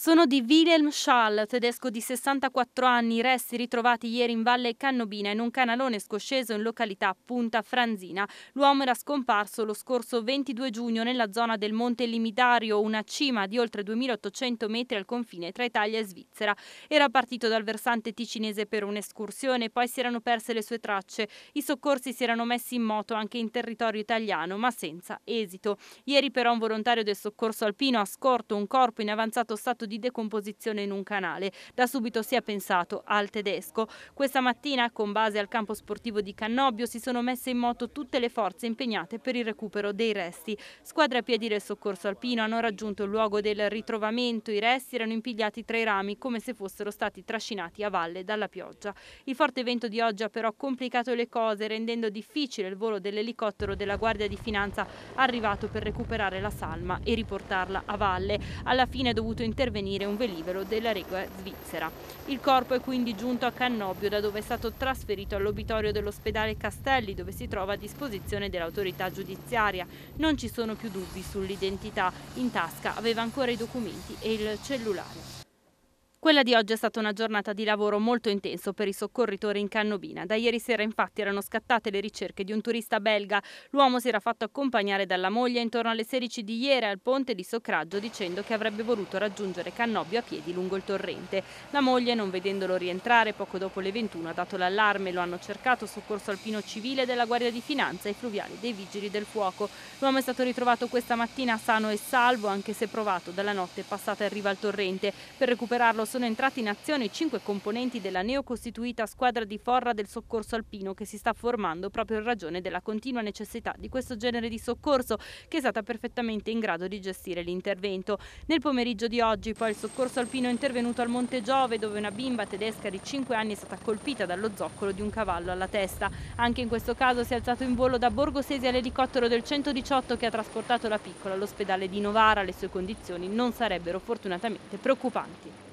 sono di Wilhelm Schall, tedesco di 64 anni, i resti ritrovati ieri in Valle Cannobina in un canalone scosceso in località Punta Franzina. L'uomo era scomparso lo scorso 22 giugno nella zona del Monte Limitario, una cima di oltre 2800 metri al confine tra Italia e Svizzera. Era partito dal versante ticinese per un'escursione, poi si erano perse le sue tracce. I soccorsi si erano messi in moto anche in territorio italiano, ma senza esito. Ieri però un volontario del soccorso alpino ha scorto un corpo in avanzato stato di di decomposizione in un canale. Da subito si è pensato al tedesco. Questa mattina, con base al campo sportivo di Cannobio, si sono messe in moto tutte le forze impegnate per il recupero dei resti. Squadra Piedire e Soccorso Alpino hanno raggiunto il luogo del ritrovamento. I resti erano impigliati tra i rami come se fossero stati trascinati a valle dalla pioggia. Il forte vento di oggi ha però complicato le cose, rendendo difficile il volo dell'elicottero della Guardia di Finanza arrivato per recuperare la salma e riportarla a valle. Alla fine è dovuto intervenire avvenire un velivolo della Regia svizzera. Il corpo è quindi giunto a Cannobio, da dove è stato trasferito all'obitorio dell'ospedale Castelli, dove si trova a disposizione dell'autorità giudiziaria. Non ci sono più dubbi sull'identità. In tasca aveva ancora i documenti e il cellulare. Quella di oggi è stata una giornata di lavoro molto intenso per i soccorritori in Cannobina. Da ieri sera infatti erano scattate le ricerche di un turista belga. L'uomo si era fatto accompagnare dalla moglie intorno alle 16 di ieri al ponte di Socraggio dicendo che avrebbe voluto raggiungere Cannobbio a piedi lungo il torrente. La moglie, non vedendolo rientrare, poco dopo le 21 ha dato l'allarme. Lo hanno cercato soccorso alpino civile della Guardia di Finanza e fluviali dei Vigili del Fuoco. L'uomo è stato ritrovato questa mattina sano e salvo anche se provato dalla notte passata in riva al torrente. Per recuperarlo sono entrati in azione cinque componenti della neocostituita squadra di forra del soccorso alpino che si sta formando proprio in ragione della continua necessità di questo genere di soccorso che è stata perfettamente in grado di gestire l'intervento. Nel pomeriggio di oggi poi il soccorso alpino è intervenuto al Monte Giove dove una bimba tedesca di 5 anni è stata colpita dallo zoccolo di un cavallo alla testa. Anche in questo caso si è alzato in volo da Borgosesi all'elicottero del 118 che ha trasportato la piccola all'ospedale di Novara. Le sue condizioni non sarebbero fortunatamente preoccupanti.